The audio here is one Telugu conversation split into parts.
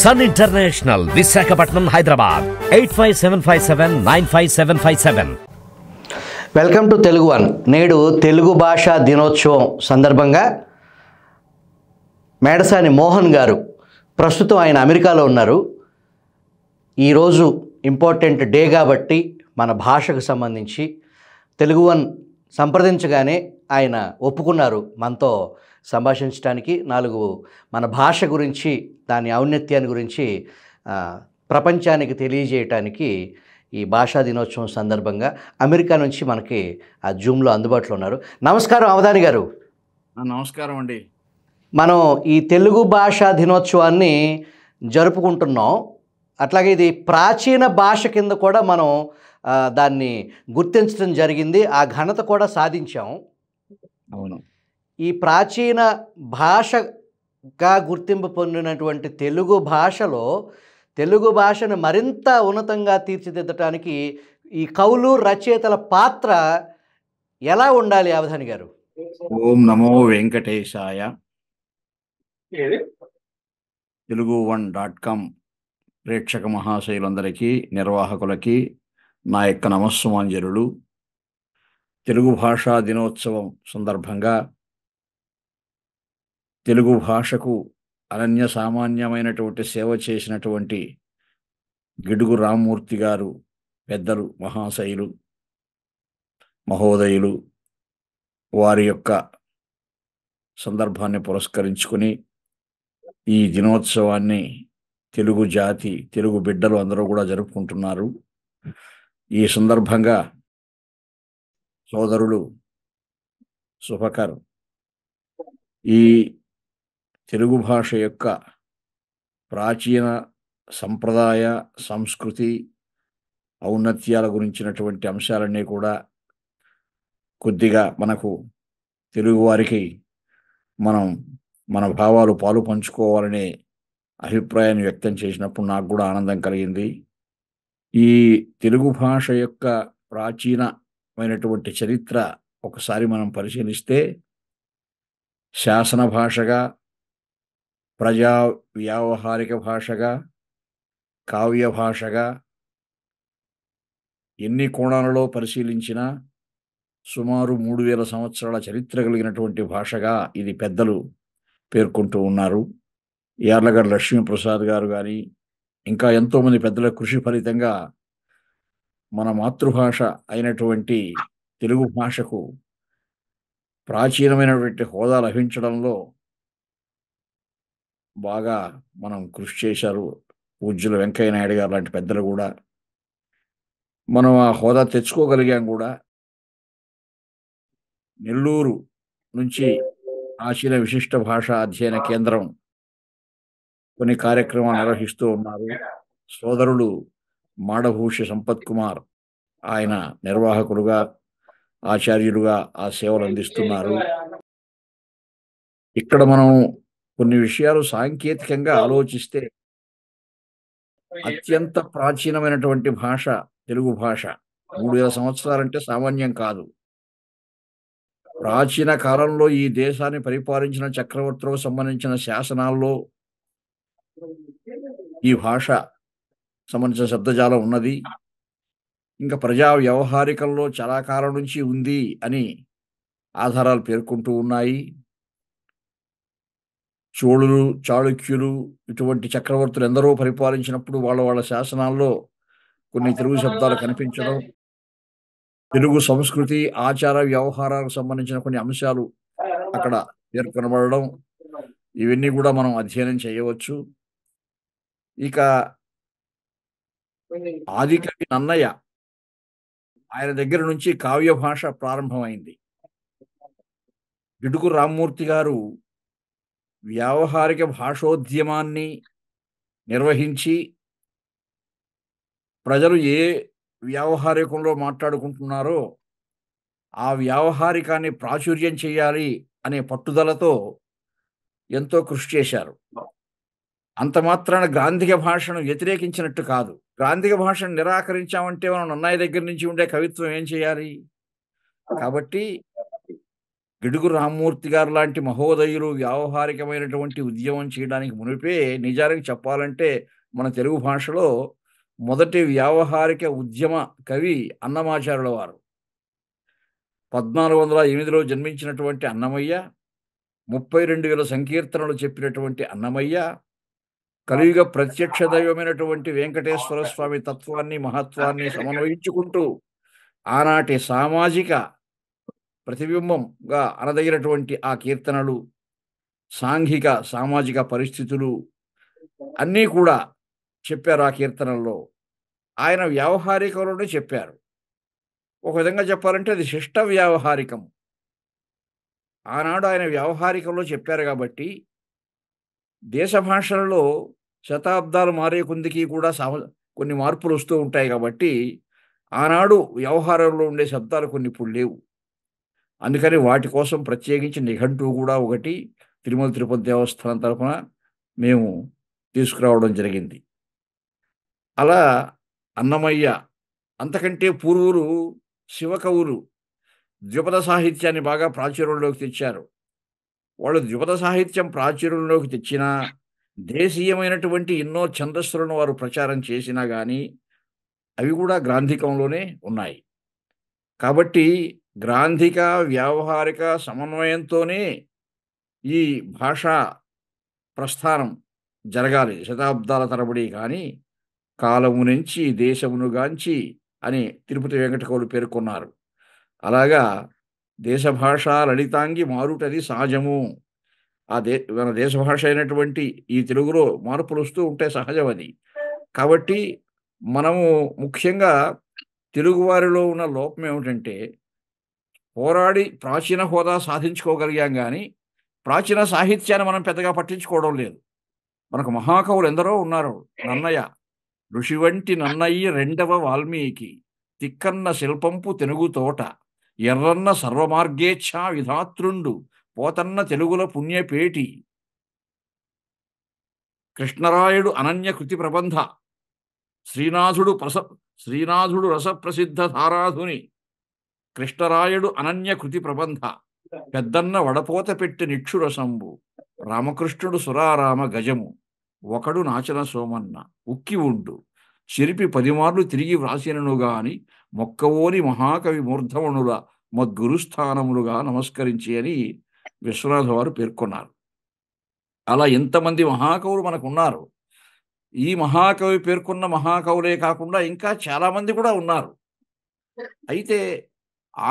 sun International Visakhapatnam Hyderabad eight five seven five seven nine five seven five seven welcome to Telugu one నేడు తెలుగు భాషా దినోత్సవం సందర్భంగా మేడసాని మోహన్ గారు ప్రస్తుతం ఆయన అమెరికాలో ఉన్నారు ఈరోజు ఇంపార్టెంట్ డే కాబట్టి మన భాషకు సంబంధించి తెలుగు వన్ సంప్రదించగానే ఆయన ఒప్పుకున్నారు మనతో సంభాషించడానికి నాలుగు మన భాష గురించి దాని ఔన్నత్యాన్ని గురించి ప్రపంచానికి తెలియజేయటానికి ఈ భాషా దినోత్సవం సందర్భంగా అమెరికా నుంచి మనకి ఆ జూమ్లో అందుబాటులో ఉన్నారు నమస్కారం అవధాని గారు నమస్కారం అండి మనం ఈ తెలుగు భాషా దినోత్సవాన్ని జరుపుకుంటున్నాం అట్లాగే ఇది ప్రాచీన భాష కింద కూడా మనం దాన్ని గుర్తించడం జరిగింది ఆ ఘనత కూడా సాధించాం అవును ఈ ప్రాచీన భాష గా గుర్తింపు పొందినటువంటి తెలుగు భాషలో తెలుగు భాషను మరింత ఉన్నతంగా తీర్చిదిద్దటానికి ఈ కవులు రచయితల పాత్ర ఎలా ఉండాలి అవధాని గారు ఓం నమో వెంకటేశాయ తెలుగు వన్ డాట్ కామ్ ప్రేక్షక మహాశయులందరికీ నిర్వాహకులకి నా యొక్క నమస్సుమాంజరులు తెలుగు భాషా దినోత్సవం సందర్భంగా తెలుగు భాషకు అనన్య సామాన్యమైనటువంటి సేవ చేసినటువంటి గిడుగు రామ్మూర్తి గారు పెద్దలు మహాశయులు మహోదయులు వారి యొక్క సందర్భాన్ని పురస్కరించుకుని ఈ దినోత్సవాన్ని తెలుగు జాతి తెలుగు బిడ్డలు అందరూ కూడా జరుపుకుంటున్నారు ఈ సందర్భంగా సోదరులు సుభకర్ ఈ తెలుగు భాష యొక్క ప్రాచీన సంప్రదాయ సంస్కృతి ఔన్నత్యాల గురించినటువంటి అంశాలన్నీ కూడా కొద్దిగా మనకు తెలుగువారికి మనం మన భావాలు పాలు పంచుకోవాలనే అభిప్రాయాన్ని వ్యక్తం చేసినప్పుడు నాకు కూడా ఆనందం కలిగింది ఈ తెలుగు భాష యొక్క ప్రాచీనమైనటువంటి చరిత్ర ఒకసారి మనం పరిశీలిస్తే శాసన భాషగా ప్రజా వ్యావహారిక భాషగా కావ్య భాషగా ఎన్ని కోణాలలో పరిశీలించినా సుమారు మూడు వేల సంవత్సరాల చరిత్ర కలిగినటువంటి భాషగా ఇది పెద్దలు పేర్కొంటూ ఉన్నారు యార్లగడ్ లక్ష్మీప్రసాద్ గారు కానీ ఇంకా ఎంతోమంది పెద్దల కృషి ఫలితంగా మన మాతృభాష అయినటువంటి తెలుగు భాషకు ప్రాచీనమైనటువంటి హోదా లభించడంలో బాగా మనం కృషి చేశారు పూజ్యులు వెంకయ్య నాయుడు గారు లాంటి పెద్దలు కూడా మనం ఆ హోదా తెచ్చుకోగలిగాం కూడా నెల్లూరు నుంచి ఆశీన విశిష్ట భాష అధ్యయన కేంద్రం కొన్ని కార్యక్రమాలు నిర్వహిస్తూ ఉన్నారు సోదరుడు మాడభూషి సంపత్ కుమార్ ఆయన నిర్వాహకుడుగా ఆచార్యులుగా ఆ సేవలు అందిస్తున్నారు ఇక్కడ మనం కొన్ని విషయాలు సాంకేతికంగా ఆలోచిస్తే అత్యంత ప్రాచీనమైనటువంటి భాష తెలుగు భాష మూడు వేల సంవత్సరాలంటే సామాన్యం కాదు ప్రాచీన కాలంలో ఈ దేశాన్ని పరిపాలించిన చక్రవర్తులకు సంబంధించిన శాసనాల్లో ఈ భాష సంబంధించిన శబ్దజాలం ఉన్నది ఇంకా ప్రజా వ్యవహారికంలో చాలా కాలం నుంచి ఉంది అని ఆధారాలు పేర్కొంటూ ఉన్నాయి చోళులు చాళుక్యులు ఇటువంటి చక్రవర్తులు ఎందరో పరిపాలించినప్పుడు వాళ్ళ వాళ్ళ శాసనాల్లో కొన్ని తెలుగు శబ్దాలు కనిపించడం తెలుగు సంస్కృతి ఆచార వ్యవహారాలకు సంబంధించిన కొన్ని అంశాలు అక్కడ పేర్కొనబడడం ఇవన్నీ కూడా మనం అధ్యయనం చేయవచ్చు ఇక ఆదికవి నన్నయ్య ఆయన దగ్గర నుంచి కావ్య భాష ప్రారంభమైంది గిడుగు రామ్మూర్తి గారు వ్యావహారిక భాషోద్యమాన్ని నిర్వహించి ప్రజలు ఏ వ్యావహారికంలో మాట్లాడుకుంటున్నారో ఆ వ్యావహారికాన్ని ప్రాచుర్యం చేయాలి అనే పట్టుదలతో ఎంతో కృషి చేశారు అంత మాత్రాన గ్రాంధిక భాషను వ్యతిరేకించినట్టు కాదు గ్రాంధిక భాషను నిరాకరించామంటే మనం నన్నయ్య దగ్గర నుంచి ఉండే కవిత్వం ఏం చేయాలి కాబట్టి గిడుగు రామ్మూర్తి గారు లాంటి మహోదయులు వ్యావహారికమైనటువంటి ఉద్యమం చేయడానికి మునిపే నిజానికి చెప్పాలంటే మన తెలుగు భాషలో మొదటి వ్యావహారిక ఉద్యమ కవి అన్నమాచారుల వారు పద్నాలుగు వందల ఎనిమిదిలో జన్మించినటువంటి అన్నమయ్య ముప్పై రెండు వేల సంకీర్తనలు చెప్పినటువంటి అన్నమయ్య కలియుగ ప్రత్యక్ష దైవమైనటువంటి వెంకటేశ్వర స్వామి తత్వాన్ని మహత్వాన్ని సమన్వయించుకుంటూ ఆనాటి సామాజిక ప్రతిబింబంగా అనదగినటువంటి ఆ కీర్తనలు సాంఘిక సామాజిక పరిస్థితులు అన్నీ కూడా చెప్పారు ఆ కీర్తనల్లో ఆయన వ్యావహారికంలోనే చెప్పారు ఒక విధంగా చెప్పాలంటే అది శిష్ట వ్యావహారికం ఆనాడు ఆయన వ్యావహారికంలో చెప్పారు కాబట్టి దేశ భాషలలో శతాబ్దాలు మారే కొందికి కూడా కొన్ని మార్పులు వస్తూ ఉంటాయి కాబట్టి ఆనాడు వ్యవహారంలో ఉండే శబ్దాలు కొన్ని ఇప్పుడు లేవు అందుకని వాటి కోసం ప్రత్యేకించి నిఘంటువు కూడా ఒకటి తిరుమల తిరుపతి దేవస్థానం తరఫున మేము తీసుకురావడం జరిగింది అలా అన్నమయ్య అంతకంటే పూర్వులు శివకవులు ద్విపద సాహిత్యాన్ని బాగా ప్రాచుర్యంలోకి తెచ్చారు వాళ్ళు ద్విపద సాహిత్యం ప్రాచుర్యంలోకి తెచ్చినా దేశీయమైనటువంటి ఎన్నో ఛందస్సులను వారు ప్రచారం చేసినా కానీ అవి కూడా గ్రాంధికంలోనే ఉన్నాయి కాబట్టి గ్రాంధిక వ్యావహారిక సమన్వయంతోనే ఈ భాష ప్రస్థానం జరగాలి శతాబ్దాల తరబడి కానీ కాలము నుంచి దేశమునుగాంచి అని తిరుపతి వెంకటకవులు పేర్కొన్నారు అలాగా దేశ భాష లలితాంగి మారుటది సహజము ఆ దే మన దేశ భాష అయినటువంటి ఈ తెలుగులో మార్పులు వస్తూ ఉంటే సహజం అది కాబట్టి మనము ముఖ్యంగా తెలుగువారిలో ఉన్న లోపం ఏమిటంటే పోరాడి ప్రాచీన హోదా సాధించుకోగలిగాం కానీ ప్రాచీన సాహిత్యాన్ని మనం పెద్దగా పట్టించుకోవడం లేదు మనకు మహాకవులు ఎందరో ఉన్నారు నన్నయ్య ఋషి వంటి నన్నయ్య రెండవ వాల్మీకి తిక్కన్న శిల్పంపు తెలుగు తోట ఎర్రన్న సర్వమార్గేచ్ఛా విధాతృండు పోతన్న తెలుగుల పుణ్యపేటి కృష్ణరాయుడు అనన్య కృతి ప్రబంధ శ్రీనాథుడు ప్రస శ్రీనాథుడు రసప్రసిద్ధ ధారాధుని కృష్ణరాయుడు అనన్య కృతి ప్రబంధ పెద్దన్న వడపోత పెట్టి నిక్షుర శంభు రామకృష్ణుడు సురారామ గజము ఒకడు నాచన సోమన్న ఉక్కి ఉండు చిరిపి పదిమార్లు తిరిగి వ్రాసినను గాని మొక్కవోని మహాకవి మూర్ధవణుల మద్గురుస్థానములుగా నమస్కరించి అని విశ్వనాథ వారు పేర్కొన్నారు అలా ఎంతమంది మహాకవులు మనకున్నారు ఈ మహాకవి పేర్కొన్న మహాకవులే కాకుండా ఇంకా చాలామంది కూడా ఉన్నారు అయితే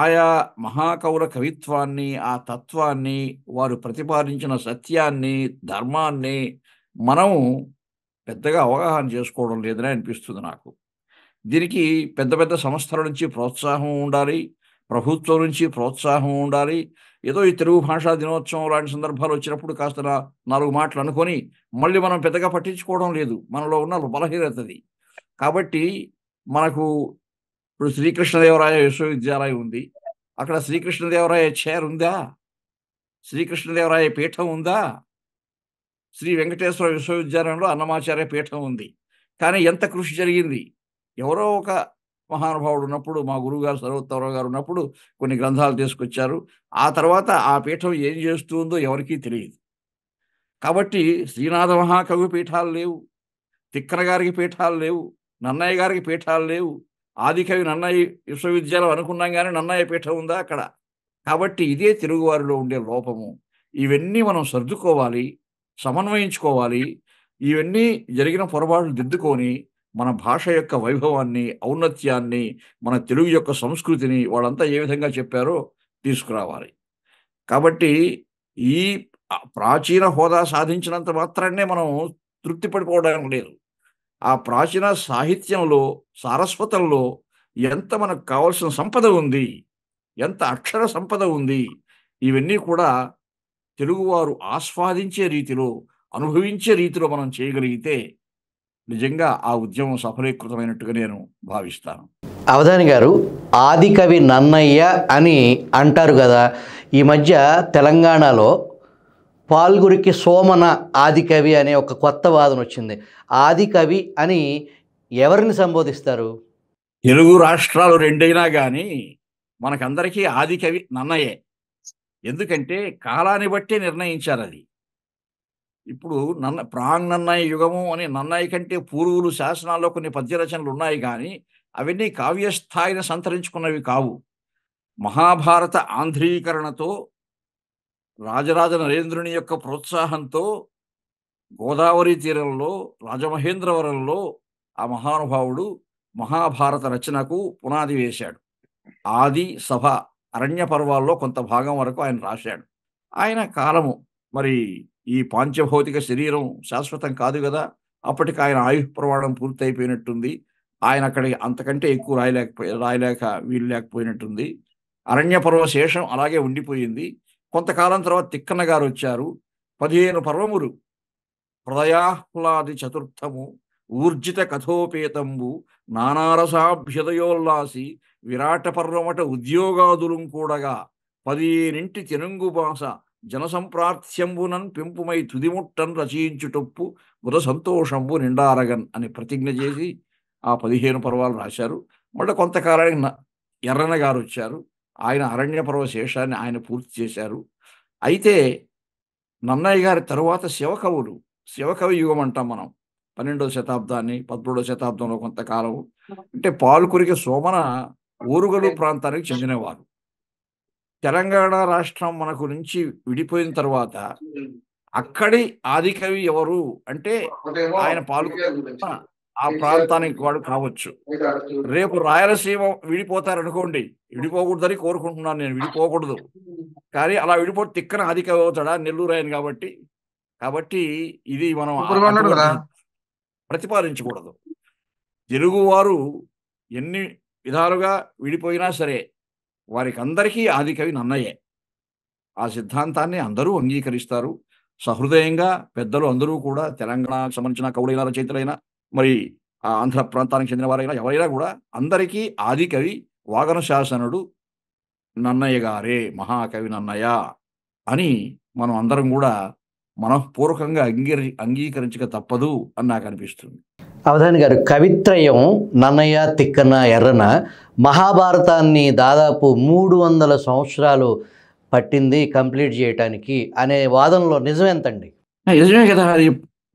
ఆయా మహాకౌర కవిత్వాన్ని ఆ తత్వాన్ని వారు ప్రతిపాదించిన సత్యాన్ని ధర్మాన్ని మనము పెద్దగా అవగాహన చేసుకోవడం లేదని అనిపిస్తుంది నాకు దీనికి పెద్ద పెద్ద సంస్థల నుంచి ప్రోత్సాహం ఉండాలి ప్రభుత్వం నుంచి ప్రోత్సాహం ఉండాలి ఏదో ఈ తెలుగు భాషా దినోత్సవం లాంటి సందర్భాలు వచ్చినప్పుడు కాస్త నాలుగు మాటలు అనుకొని మళ్ళీ మనం పెద్దగా పట్టించుకోవడం లేదు మనలో ఉన్న బలహీనతది కాబట్టి మనకు ఇప్పుడు శ్రీకృష్ణదేవరాయ విశ్వవిద్యాలయం ఉంది అక్కడ శ్రీకృష్ణదేవరాయ చైర్ ఉందా శ్రీకృష్ణదేవరాయ పీఠం ఉందా శ్రీ వెంకటేశ్వర విశ్వవిద్యాలయంలో అన్నమాచార్య పీఠం ఉంది కానీ ఎంత కృషి జరిగింది ఎవరో ఒక మహానుభావుడు ఉన్నప్పుడు మా గురువుగారు సర్వోత్తమరావు గారు ఉన్నప్పుడు కొన్ని గ్రంథాలు తీసుకొచ్చారు ఆ తర్వాత ఆ పీఠం ఏం చేస్తుందో ఎవరికీ తెలియదు కాబట్టి శ్రీనాథ మహాకవి పీఠాలు లేవు తిక్కర గారికి పీఠాలు లేవు నన్నయ్య గారికి పీఠాలు లేవు ఆదికవి నన్నయ్య విశ్వవిద్యాలయం అనుకున్నాం కానీ నన్నయ్య పీఠం ఉందా అక్కడ కాబట్టి ఇదే తెలుగువారిలో ఉండే లోపము ఇవన్నీ మనం సర్దుకోవాలి సమన్వయించుకోవాలి ఇవన్నీ జరిగిన పొరపాట్లు దిద్దుకొని మన భాష యొక్క వైభవాన్ని ఔన్నత్యాన్ని మన తెలుగు యొక్క సంస్కృతిని వాళ్ళంతా ఏ విధంగా చెప్పారో తీసుకురావాలి కాబట్టి ఈ ప్రాచీన హోదా సాధించినంత మాత్రాన్నే మనం తృప్తి పడిపోవడానికి లేదు ఆ ప్రాచీన సాహిత్యంలో సారస్వతంలో ఎంత మనకు కావాల్సిన సంపద ఉంది ఎంత అక్షర సంపద ఉంది ఇవన్నీ కూడా తెలుగువారు ఆస్వాదించే రీతిలో అనుభవించే రీతిలో మనం చేయగలిగితే నిజంగా ఆ ఉద్యమం సఫలీకృతమైనట్టుగా నేను భావిస్తాను అవధాని గారు ఆదికవి నన్నయ్య అని అంటారు కదా ఈ మధ్య తెలంగాణలో పాల్గురికి సోమన ఆదికవి అనే ఒక కొత్త వాదన వచ్చింది ఆదికవి అని ఎవరిని సంబోధిస్తారు తెలుగు రాష్ట్రాలు రెండైనా కానీ మనకందరికీ ఆదికవి నన్నయే ఎందుకంటే కాలాన్ని బట్టి నిర్ణయించారు అది ఇప్పుడు నన్న ప్రాంగ్ నన్నాయి యుగము అని నన్నాయి కంటే పూర్వులు శాసనాల్లో కొన్ని పద్య రచనలు ఉన్నాయి కానీ అవన్నీ కావ్యస్థాయిని సంతరించుకున్నవి కావు మహాభారత ఆంధ్రీకరణతో రాజరాజ నరేంద్రుని యొక్క ప్రోత్సాహంతో గోదావరి తీరంలో రాజమహేంద్రవరంలో ఆ మహానుభావుడు మహాభారత రచనకు పునాది వేశాడు ఆది సభ అరణ్య పర్వాల్లో కొంత భాగం వరకు ఆయన రాశాడు ఆయన కాలము మరి ఈ పాంచభౌతిక శరీరం శాశ్వతం కాదు కదా అప్పటికి ఆయన ఆయుష్ ప్రమాణం పూర్తయిపోయినట్టుంది ఆయన అక్కడికి అంతకంటే ఎక్కువ రాయలేకపోయి రాయలేక వీలు లేకపోయినట్టుంది అరణ్య పర్వ శేషం అలాగే ఉండిపోయింది కొంతకాలం తర్వాత తిక్కన్న గారు వచ్చారు పదిహేను పర్వములు హృదయాహ్లాది చతుర్థము ఊర్జిత కథోపేతంబు నానారసాభ్యుదయోల్లాసి విరాట పర్వమట ఉద్యోగాదులం కూడగా పదిహేనింటి తెనుంగు భాష జనసంప్రార్థ్యంబునన్ పెంపుమై తుదిముట్టన్ రచయించుటప్పు బుధ సంతోషంబు నిండారగన్ అని ప్రతిజ్ఞ చేసి ఆ పదిహేను పర్వాలు రాశారు మళ్ళీ కొంతకాలానికి ఎర్రన గారు వచ్చారు ఆయన అరణ్య పర్వ శేషాన్ని ఆయన పూర్తి చేశారు అయితే నన్నయ్య గారి తరువాత శివకవులు శివకవి యుగం అంటాం మనం పన్నెండవ శతాబ్దాన్ని పదమూడవ శతాబ్దంలో కొంతకాలం అంటే పాల్కురికి సోమన ఊరుగలు ప్రాంతానికి చెందినవారు తెలంగాణ రాష్ట్రం మనకు నుంచి విడిపోయిన తర్వాత అక్కడి ఆదికవి ఎవరు అంటే ఆయన పాల్గొ ఆ ప్రాంతానికి వాడు కావచ్చు రేపు రాయలసీమ విడిపోతారనుకోండి విడిపోకూడదని కోరుకుంటున్నాను నేను విడిపోకూడదు కానీ అలా విడిపోతే తిక్కన అధిక అవుతాడా నెల్లూరు ఆయన కాబట్టి కాబట్టి ఇది మనం ప్రతిపాదించకూడదు తెలుగువారు ఎన్ని విధాలుగా విడిపోయినా సరే వారికి అందరికీ ఆది కవి నన్నయ్యే ఆ సిద్ధాంతాన్ని అందరూ అంగీకరిస్తారు సహృదయంగా పెద్దలు అందరూ కూడా తెలంగాణకు సంబంధించిన కవుడైన రచయితలైనా మరి ఆ ఆంధ్ర ప్రాంతానికి చెందిన వారైనా ఎవరైనా కూడా అందరికీ ఆది కవి వాగన శాసనుడు నన్నయ్య గారే మహాకవి నన్నయ్య అని మనం అందరం కూడా మనఃపూర్వకంగా అంగీకరి అంగీకరించక తప్పదు అని నాకు అనిపిస్తుంది అవధాని గారు కవిత్రయం నన్నయ్య తిక్కన ఎర్రన మహాభారతాన్ని దాదాపు మూడు వందల సంవత్సరాలు పట్టింది కంప్లీట్ చేయటానికి అనే వాదనలో నిజం నిజమే కదా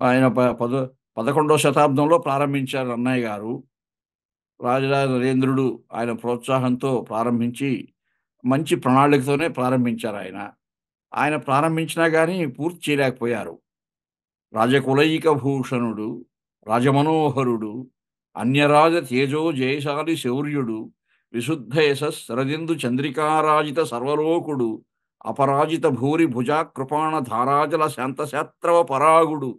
ఆయన పదో పదకొండవ శతాబ్దంలో ప్రారంభించారు అన్నయ్య గారు రాజరాజ నరేంద్రుడు ఆయన ప్రోత్సాహంతో ప్రారంభించి మంచి ప్రణాళికతోనే ప్రారంభించారు ఆయన ఆయన ప్రారంభించినా కానీ పూర్తి చేయలేకపోయారు రాజకులైక భూషణుడు రాజమనోహరుడు అన్యరాజ తేజో జయశాలి శౌర్యుడు విశుద్ధ యశస్ శరదిందు చంద్రికారాజిత సర్వలోకుడు అపరాజిత భూరి భుజా కృపాణ ధారాజల శాంతశాత్రవ పరాగుడు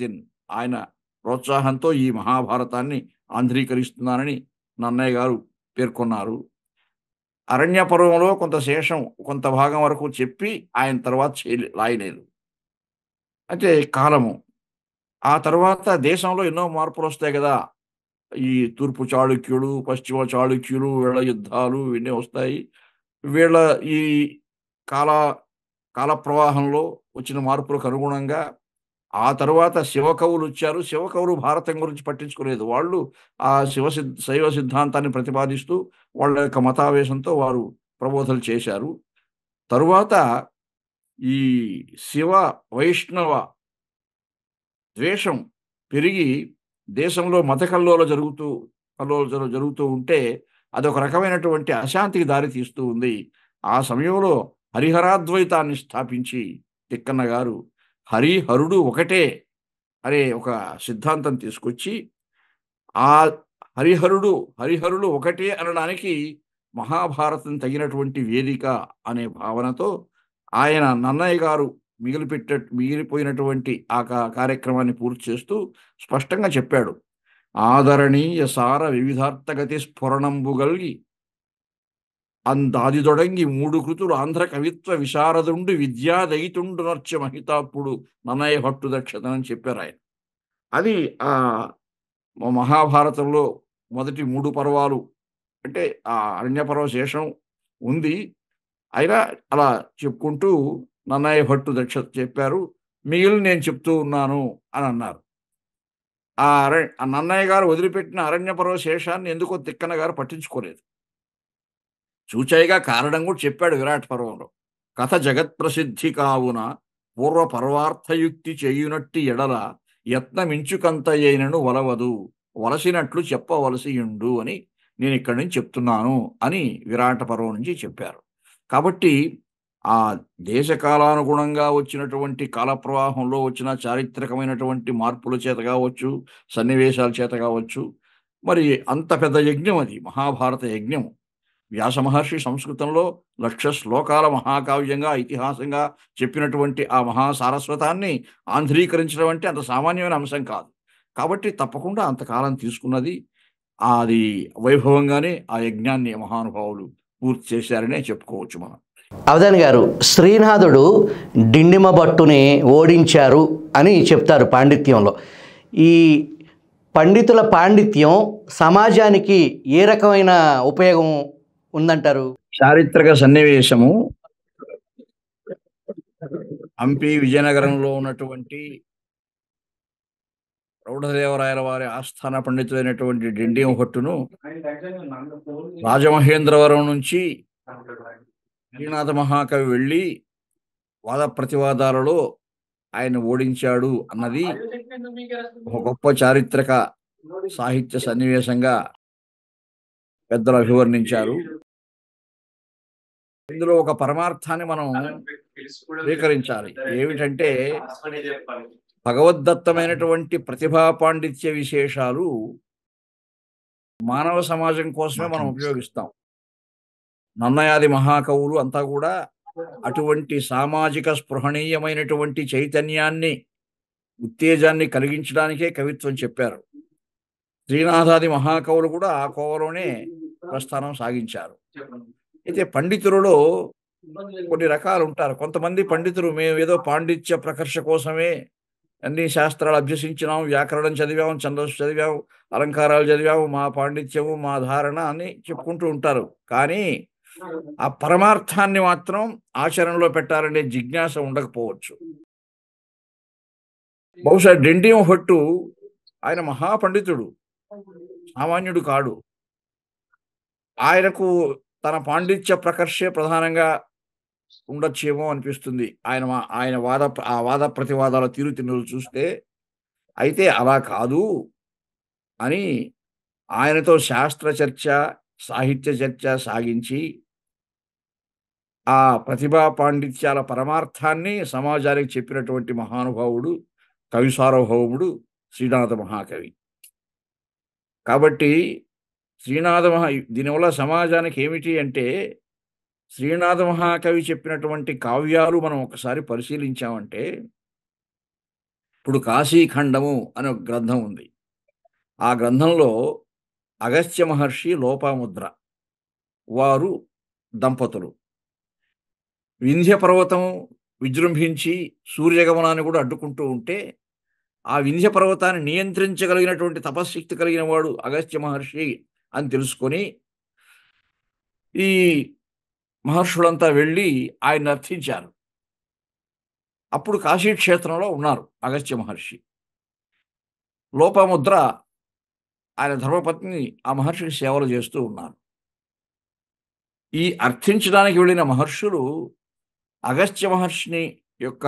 చిన్ ఆయన ప్రోత్సాహంతో ఈ మహాభారతాన్ని ఆంధ్రీకరిస్తున్నానని నన్నయ్య గారు పేర్కొన్నారు అరణ్య పర్వంలో కొంత శేషం కొంత భాగం వరకు చెప్పి ఆయన తర్వాత చేయలే రాయలేదు అంటే కాలము ఆ తర్వాత దేశంలో ఎన్నో మార్పులు వస్తాయి కదా ఈ తూర్పు చాళుక్యులు పశ్చిమ చాళుక్యులు వీళ్ళ యుద్ధాలు ఇవన్నీ వస్తాయి వీళ్ళ ఈ కాల కాల ప్రవాహంలో వచ్చిన మార్పులకు అనుగుణంగా ఆ తర్వాత శివకవులు వచ్చారు శివకవులు భారతం గురించి పట్టించుకోలేదు వాళ్ళు ఆ శివ శైవ సిద్ధాంతాన్ని ప్రతిపాదిస్తూ వాళ్ళ యొక్క మతావేశంతో వారు ప్రబోధలు చేశారు తరువాత ఈ శివ వైష్ణవ ద్వేషం పెరిగి దేశంలో మత కల్లోల జరుగుతూ కల్లోల జరుగుతూ ఉంటే అదొక రకమైనటువంటి అశాంతికి దారి తీస్తూ ఉంది ఆ సమయంలో హరిహరాద్వైతాన్ని స్థాపించి తిక్కన్న గారు హరిహరుడు ఒకటే అనే ఒక సిద్ధాంతం తీసుకొచ్చి ఆ హరిహరుడు హరిహరుడు ఒకటే అనడానికి మహాభారతం తగినటువంటి వేదిక అనే భావనతో ఆయన నన్నయ్య గారు మిగిలిపెట్ట మిగిలిపోయినటువంటి ఆ కార్యక్రమాన్ని పూర్తి చేస్తూ స్పష్టంగా చెప్పాడు ఆదరణీయ సార వివిధార్థగతి కలిగి అందాది తొడంగి మూడు కృతులు ఆంధ్ర కవిత్వ విశారదుండు విద్యాదయితుండు నర్చ మహితాప్పుడు నన్నయ్య భట్టు దక్షత అని చెప్పారు ఆయన అది ఆ మహాభారతంలో మొదటి మూడు పర్వాలు అంటే ఆ అరణ్యపర్వ శేషం ఉంది అయినా అలా చెప్పుకుంటూ నన్నయ్య భట్టు దక్షత చెప్పారు మిగిలిన నేను చెప్తూ ఉన్నాను అని అన్నారు ఆ అరణ్ నన్నయ్య గారు వదిలిపెట్టిన అరణ్యపర్వ శేషాన్ని ఎందుకో తిక్కన గారు పట్టించుకోలేదు చూచాయిగా కారణం కూడా చెప్పాడు విరాట్ పర్వంలో కథ జగత్ప్రసిద్ధి కావున పూర్వ పర్వార్థయుక్తి చేయునట్టి ఎడల అయినను వలవదు వలసినట్లు చెప్పవలసియుండు అని నేను ఇక్కడి నుంచి చెప్తున్నాను అని విరాట పర్వం నుంచి చెప్పారు కాబట్టి ఆ దేశకాలానుగుణంగా వచ్చినటువంటి కాలప్రవాహంలో వచ్చిన చారిత్రకమైనటువంటి మార్పుల చేత కావచ్చు సన్నివేశాల చేత కావచ్చు మరి అంత పెద్ద యజ్ఞం అది మహాభారత యజ్ఞం వ్యాస మహర్షి సంస్కృతంలో లక్ష శ్లోకాల మహాకావ్యంగా ఇతిహాసంగా చెప్పినటువంటి ఆ మహాసారస్వతాన్ని ఆంధ్రీకరించడం అంటే అంత సామాన్యమైన అంశం కాదు కాబట్టి తప్పకుండా అంతకాలం తీసుకున్నది అది వైభవంగానే ఆ యజ్ఞాన్ని మహానుభావులు పూర్తి చేశారనే చెప్పుకోవచ్చు మనం అవధాని గారు శ్రీనాథుడు డిండిమ భట్టుని ఓడించారు అని చెప్తారు పాండిత్యంలో ఈ పండితుల పాండిత్యం సమాజానికి ఏ రకమైన ఉపయోగం ఉందంటారు చారిత్రక సన్నివేశము హంపి విజయనగరంలో ఉన్నటువంటి రౌడదేవరాయల వారి ఆస్థాన పండితుడైనటువంటి డిండియం హొట్టును రాజమహేంద్రవరం నుంచి శ్రీనాథ మహాకవి వెళ్ళి వాద ప్రతివాదాలలో ఆయన ఓడించాడు అన్నది ఒక గొప్ప చారిత్రక సాహిత్య సన్నివేశంగా పెద్దలు అభివర్ణించారు ఇందులో ఒక పరమార్థాన్ని మనం స్వీకరించాలి ఏమిటంటే భగవద్దత్తమైనటువంటి ప్రతిభా పాండిత్య విశేషాలు మానవ సమాజం కోసమే మనం ఉపయోగిస్తాం నన్నయాది మహాకవులు అంతా కూడా అటువంటి సామాజిక స్పృహణీయమైనటువంటి చైతన్యాన్ని ఉత్తేజాన్ని కలిగించడానికే కవిత్వం చెప్పారు శ్రీనాథాది మహాకవులు కూడా ఆ కోవలోనే ప్రస్థానం సాగించారు అయితే పండితులలో కొన్ని రకాలు ఉంటారు కొంతమంది పండితులు మేము ఏదో పాండిత్య ప్రకర్ష కోసమే అన్ని శాస్త్రాలు అభ్యసించినాం వ్యాకరణం చదివాం చందస్సు చదివాము అలంకారాలు చదివాము మా పాండిత్యము మా ధారణ అని చెప్పుకుంటూ ఉంటారు కానీ ఆ పరమార్థాన్ని మాత్రం ఆచరణలో పెట్టాలనే జిజ్ఞాస ఉండకపోవచ్చు బహుశా డెండియం హట్టు ఆయన మహాపండితుడు సామాన్యుడు కాడు ఆయనకు తన పాండిత్య ప్రకర్షే ప్రధానంగా ఉండొచ్చేమో అనిపిస్తుంది ఆయన ఆయన వాద ఆ వాద ప్రతివాదాల తీరు తిన్నులు చూస్తే అయితే అలా కాదు అని ఆయనతో శాస్త్ర చర్చ సాహిత్య చర్చ సాగించి ఆ ప్రతిభా పాండిత్యాల పరమార్థాన్ని సమాజానికి చెప్పినటువంటి మహానుభావుడు కవి సార్వభౌముడు శ్రీనాథ మహాకవి కాబట్టి శ్రీనాథ మహా దీనివల్ల సమాజానికి ఏమిటి అంటే శ్రీనాథ మహాకవి చెప్పినటువంటి కావ్యాలు మనం ఒకసారి పరిశీలించామంటే ఇప్పుడు కాశీఖండము అనే ఒక గ్రంథం ఉంది ఆ గ్రంథంలో అగస్త్య మహర్షి లోపాముద్ర వారు దంపతులు వింధ్య పర్వతం విజృంభించి సూర్యగమనాన్ని కూడా అడ్డుకుంటూ ఉంటే ఆ వింధ్య పర్వతాన్ని నియంత్రించగలిగినటువంటి తపశ్శక్తి కలిగిన వాడు అగస్త్య మహర్షి అని తెలుసుకొని ఈ మహర్షులంతా వెళ్ళి ఆయన అర్థించారు అప్పుడు కాశీక్షేత్రంలో ఉన్నారు అగస్త్య మహర్షి లోపముద్ర ఆయన ధర్మపత్ని ఆ మహర్షికి సేవలు చేస్తూ ఉన్నారు ఈ అర్థించడానికి వెళ్ళిన మహర్షులు అగస్త్య మహర్షిని యొక్క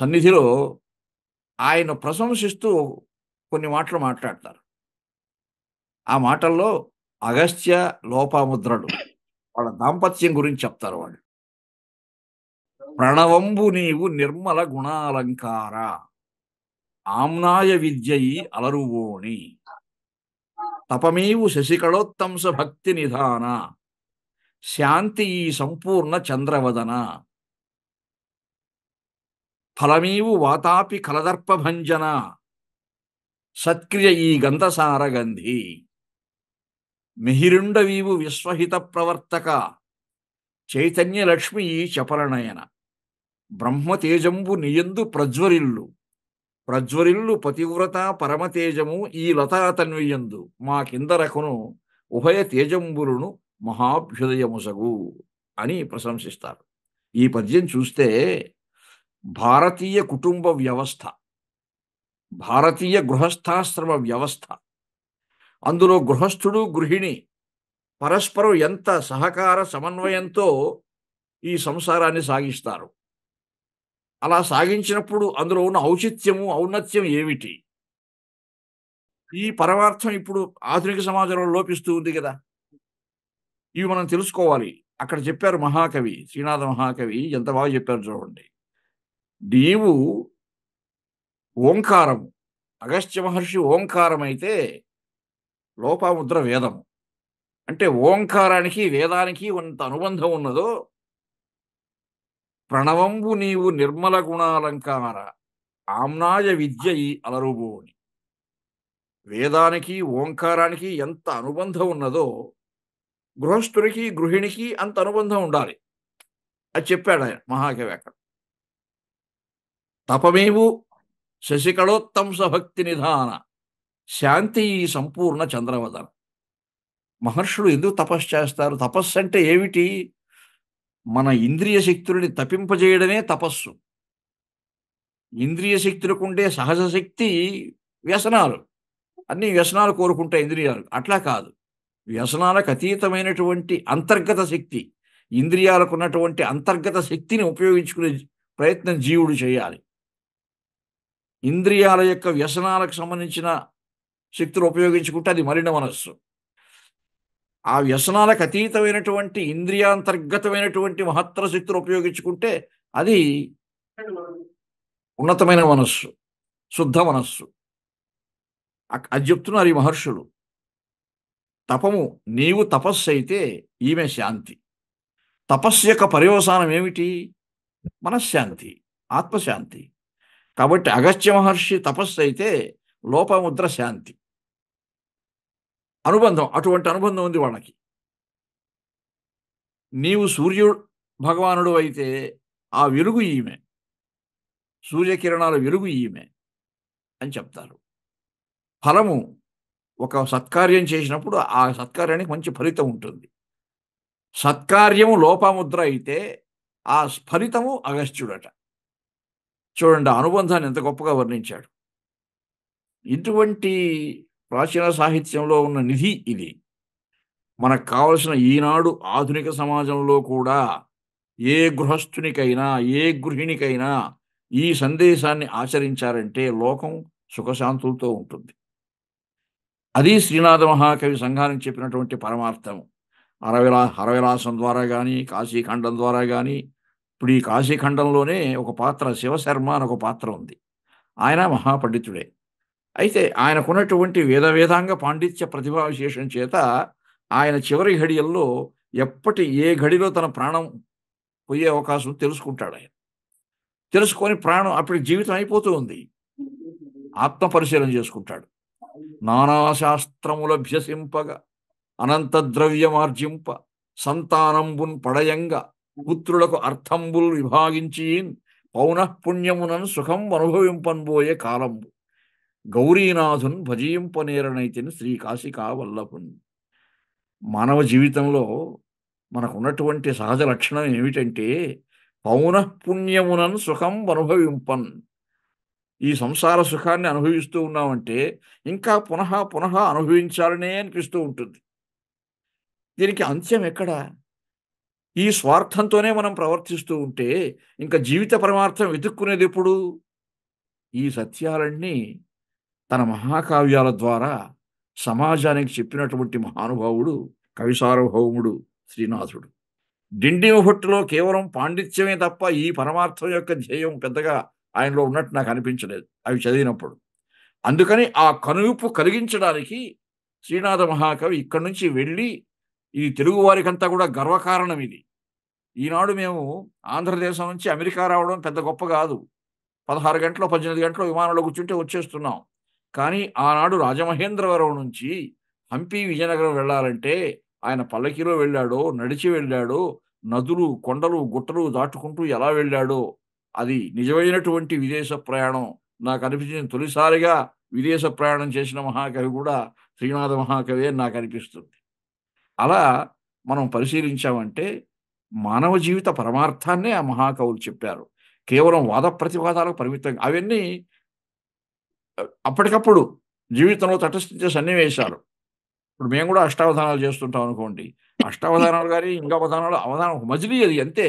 సన్నిధిలో ఆయన ప్రశంసిస్తూ కొన్ని మాటలు మాట్లాడతారు ఆ మాటల్లో అగస్త్య లోపాముద్రలు వాళ్ళ దాంపత్యం గురించి చెప్తారు వాళ్ళు ప్రణవంబు నీవు నిర్మల గుణాలంకార ఆమ్నాయ విద్యయి అలరువోణి తపమీవు శశికళోత్తంస భక్తి నిధాన శాంతి ఈ సంపూర్ణ చంద్రవదన ఫలమీవు వాతాపి కలదర్పభంజన సత్క్రియ ఈ గంధసార గంధీ మిహిరుండవీవు విశ్వహిత ప్రవర్తక చైతన్యలక్ష్మి ఈ ಚಪಲನಯನ బ్రహ్మతేజంబు నియందు ప్రజ్వరిల్లు ప్రజ్వరిల్లు పతివ్రత పరమతేజము ఈ లతా తన్వియందు మా కిందరకును ఉభయ తేజంబులను మహాభ్యుదయముసగు అని ప్రశంసిస్తారు ఈ పద్యం చూస్తే భారతీయ కుటుంబ వ్యవస్థ భారతీయ గృహస్థాశ్రమ వ్యవస్థ అందులో గృహస్థుడు గృహిణి పరస్పరం ఎంత సహకార సమన్వయంతో ఈ సంసారాన్ని సాగిస్తారు అలా సాగించినప్పుడు అందులో ఉన్న ఔచిత్యము ఔన్నత్యం ఏమిటి ఈ పరమార్థం ఇప్పుడు ఆధునిక సమాజంలో లోపిస్తూ ఉంది కదా ఇవి మనం తెలుసుకోవాలి అక్కడ చెప్పారు మహాకవి శ్రీనాథ మహాకవి ఎంత బాగా చెప్పారు చూడండి నీవు ఓంకారము అగస్త్య మహర్షి ఓంకారం అయితే లోపాముద్ర వేదము అంటే ఓంకారానికి వేదానికి అంత అనుబంధం ఉన్నదో ప్రణవంబు నీవు నిర్మల గుణాలంకార ఆమ్నాయ విద్య అలరుబో వేదానికి ఓంకారానికి ఎంత అనుబంధం ఉన్నదో గృహస్థునికి గృహిణికి అంత అనుబంధం ఉండాలి అది చెప్పాడు ఆయన మహాకవి అక్కడ తపమేవు శశికళోత్తంస భక్తి నిధాన శాంతి సంపూర్ణ చంద్రవదనం మహర్షులు ఎందుకు తపస్సు చేస్తారు తపస్సు అంటే ఏమిటి మన ఇంద్రియ శక్తులని తప్పింపజేయడమే తపస్సు ఇంద్రియ శక్తులకు ఉండే సహజ శక్తి వ్యసనాలు అన్ని వ్యసనాలు కోరుకుంటే ఇంద్రియాలు అట్లా కాదు వ్యసనాలకు అతీతమైనటువంటి అంతర్గత శక్తి ఇంద్రియాలకు ఉన్నటువంటి అంతర్గత శక్తిని ఉపయోగించుకునే ప్రయత్నం జీవుడు చేయాలి ఇంద్రియాల యొక్క వ్యసనాలకు సంబంధించిన శక్తులు ఉపయోగించుకుంటే అది మలిన మనస్సు ఆ వ్యసనాలకు అతీతమైనటువంటి ఇంద్రియాంతర్గతమైనటువంటి మహత్తర శక్తులు ఉపయోగించుకుంటే అది ఉన్నతమైన మనస్సు శుద్ధ మనస్సు అది చెప్తున్నారు ఈ మహర్షులు తపము నీవు తపస్సు అయితే ఈమె శాంతి తపస్సు యొక్క పర్యవసానం ఏమిటి మనశ్శాంతి ఆత్మశాంతి కాబట్టి అగస్త్య మహర్షి తపస్సు అయితే లోపముద్ర శాంతి అనుబంధం అటువంటి అనుబంధం ఉంది వాళ్ళకి నీవు సూర్యుడు భగవానుడు అయితే ఆ వెలుగు ఈమె సూర్యకిరణాల వెలుగు ఈమె అని చెప్తారు ఫలము ఒక సత్కార్యం చేసినప్పుడు ఆ సత్కార్యానికి మంచి ఫలితం ఉంటుంది సత్కార్యము లోపముద్ర అయితే ఆ ఫలితము అగస్త్యుడట చూడండి అనుబంధాన్ని ఎంత గొప్పగా వర్ణించాడు ఇటువంటి ప్రాచీన సాహిత్యంలో ఉన్న నిధి ఇది మనకు కావలసిన ఈనాడు ఆధునిక సమాజంలో కూడా ఏ గృహస్థునికైనా ఏ గృహిణికైనా ఈ సందేశాన్ని ఆచరించారంటే లోకం సుఖశాంతులతో ఉంటుంది అది శ్రీనాథ మహాకవి సంఘానికి చెప్పినటువంటి పరమార్థం అరవిలా హరవిలాసం ద్వారా కానీ కాశీఖండం ద్వారా కానీ ఇప్పుడు ఈ కాశీఖండంలోనే ఒక పాత్ర శివశర్మ అని ఒక పాత్ర ఉంది ఆయన మహాపండితుడే అయితే ఆయనకున్నటువంటి వేద వేదాంగ పాండిత్య ప్రతిభా విశేషం చేత ఆయన చివరి ఘడియల్లో ఎప్పటి ఏ ఘడిలో తన ప్రాణం పోయే అవకాశం తెలుసుకుంటాడు ఆయన తెలుసుకొని ప్రాణం అప్పటి జీవితం అయిపోతూ ఉంది ఆత్మ పరిశీలన చేసుకుంటాడు నానాశాస్త్రములభ్యసింపగా అనంత ద్రవ్యమార్జింప సంతానంబున్ పడయంగా పుత్రులకు అర్థంబుల్ విభాగించి పౌనఃపుణ్యమునను సుఖం అనుభవింపన్బోయే కాలంబు గౌరీనాథున్ భజీంపనేరనైతేని శ్రీ కాశికా వల్లభున్ మానవ జీవితంలో మనకున్నటువంటి సహజ లక్షణం ఏమిటంటే పౌనఃపుణ్యమునన్ సుఖం అనుభవింపన్ ఈ సంసార సుఖాన్ని అనుభవిస్తూ ఉన్నామంటే ఇంకా పునః పునః అనుభవించాలనే అనిపిస్తూ ఉంటుంది దీనికి అంత్యం ఎక్కడ ఈ స్వార్థంతోనే మనం ప్రవర్తిస్తూ ఉంటే ఇంకా జీవిత పరమార్థం వెతుక్కునేది ఎప్పుడు ఈ సత్యాలన్నీ తన మహాకావ్యాల ద్వారా సమాజానికి చెప్పినటువంటి మహానుభావుడు కవిసార్వభౌముడు శ్రీనాథుడు భట్టులో కేవలం పాండిత్యమే తప్ప ఈ పరమార్థం యొక్క ధ్యేయం పెద్దగా ఆయనలో ఉన్నట్టు నాకు అనిపించలేదు అవి చదివినప్పుడు అందుకని ఆ కనువిప్పు కలిగించడానికి శ్రీనాథ మహాకవి ఇక్కడి నుంచి వెళ్ళి ఈ తెలుగు వారికంతా కూడా గర్వకారణం ఇది ఈనాడు మేము ఆంధ్రదేశం నుంచి అమెరికా రావడం పెద్ద గొప్ప కాదు పదహారు గంటలు పద్దెనిమిది గంటలు విమానంలో కూర్చుంటే వచ్చేస్తున్నాం కానీ ఆనాడు రాజమహేంద్రవరం నుంచి హంపి విజయనగరం వెళ్ళాలంటే ఆయన పల్లకిలో వెళ్ళాడో నడిచి వెళ్ళాడో నదులు కొండలు గుట్టలు దాటుకుంటూ ఎలా వెళ్ళాడో అది నిజమైనటువంటి విదేశ ప్రయాణం నాకు అనిపించిన తొలిసారిగా విదేశ ప్రయాణం చేసిన మహాకవి కూడా శ్రీనాథ మహాకవి అని నాకు అనిపిస్తుంది అలా మనం పరిశీలించామంటే మానవ జీవిత పరమార్థాన్నే ఆ మహాకవులు చెప్పారు కేవలం వాద ప్రతివాదాలకు పరిమితం అవన్నీ అప్పటికప్పుడు జీవితంలో తటస్థించే సన్నివేశాలు ఇప్పుడు మేము కూడా అష్టావధానాలు చేస్తుంటాం అనుకోండి అష్టావధానాలు కానీ ఇంకా అవధానాలు అవధానం మజిలీ అది అంతే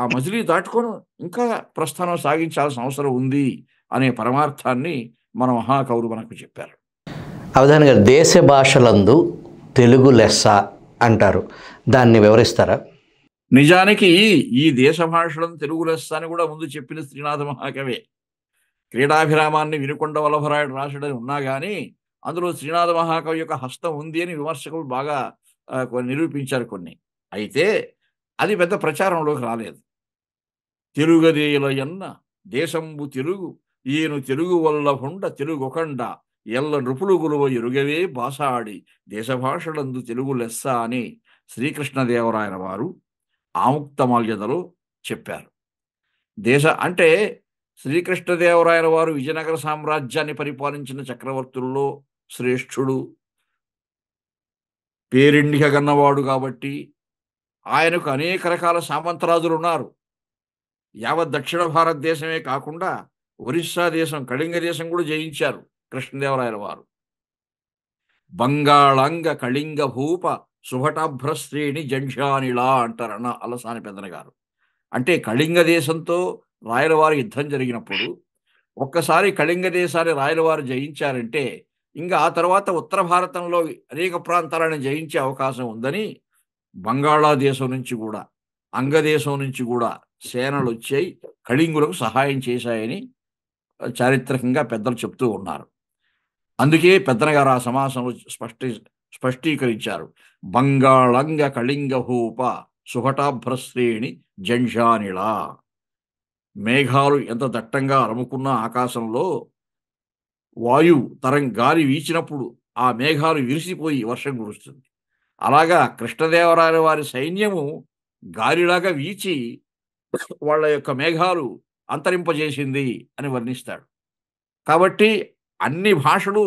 ఆ మజిలీ దాటుకొని ఇంకా ప్రస్థానం సాగించాల్సిన అవసరం ఉంది అనే పరమార్థాన్ని మన మహాకవులు మనకు చెప్పారు అవధాన గారు దేశ భాషలందు తెలుగు లెస్స అంటారు దాన్ని వివరిస్తారా నిజానికి ఈ దేశ భాషలందు తెలుగు లెస్స అని కూడా ముందు చెప్పిన శ్రీనాథ మహాకవే క్రీడాభిరామాన్ని వినుకొండ వల్లభరాయుడు రాశాడని ఉన్నా కానీ అందులో శ్రీనాథ మహాకవి యొక్క హస్తం ఉంది అని విమర్శకులు బాగా నిరూపించారు కొన్ని అయితే అది పెద్ద ప్రచారంలోకి రాలేదు ఎన్న దేశంబు తెలుగు ఈయను తెలుగు వల్లభుండ తెలుగొకండ ఎల్ల నృపులు గురువ ఎరుగవే బాసాడి దేశభాషలందు తెలుగు లెస్స అని శ్రీకృష్ణదేవరాయల వారు ఆముక్తమాల్యదలో చెప్పారు దేశ అంటే శ్రీకృష్ణదేవరాయల వారు విజయనగర సామ్రాజ్యాన్ని పరిపాలించిన చక్రవర్తుల్లో శ్రేష్ఠుడు పేరిండిక గన్నవాడు కాబట్టి ఆయనకు అనేక రకాల సామంతరాజులు ఉన్నారు యావత్ దక్షిణ భారతదేశమే కాకుండా ఒరిస్సా దేశం కళింగ దేశం కూడా జయించారు కృష్ణదేవరాయల వారు బంగాళంగ కళింగ భూప సుభటాభ్రశ్రేణి జంఝానిలా అంటారన్న అలసాని పెద్దన గారు అంటే కళింగ దేశంతో రాయలవారి యుద్ధం జరిగినప్పుడు ఒక్కసారి కళింగ దేశాన్ని రాయలవారు జయించారంటే ఇంకా ఆ తర్వాత ఉత్తర భారతంలో అనేక ప్రాంతాలను జయించే అవకాశం ఉందని బంగాళాదేశం నుంచి కూడా అంగదేశం నుంచి కూడా సేనలు వచ్చాయి కళింగులకు సహాయం చేశాయని చారిత్రకంగా పెద్దలు చెప్తూ ఉన్నారు అందుకే పెద్దనగారు ఆ సమాసంలో స్పష్టి స్పష్టీకరించారు బంగాళంగ కళింగ హూప సుహటాభ్రశ్రేణి జంషానిళ మేఘాలు ఎంత దట్టంగా అరుముకున్న ఆకాశంలో వాయువు తరం గాలి వీచినప్పుడు ఆ మేఘాలు విరిసిపోయి వర్షం కురుస్తుంది అలాగా కృష్ణదేవరాయల వారి సైన్యము గాలిలాగా వీచి వాళ్ళ యొక్క మేఘాలు అంతరింపజేసింది అని వర్ణిస్తాడు కాబట్టి అన్ని భాషలు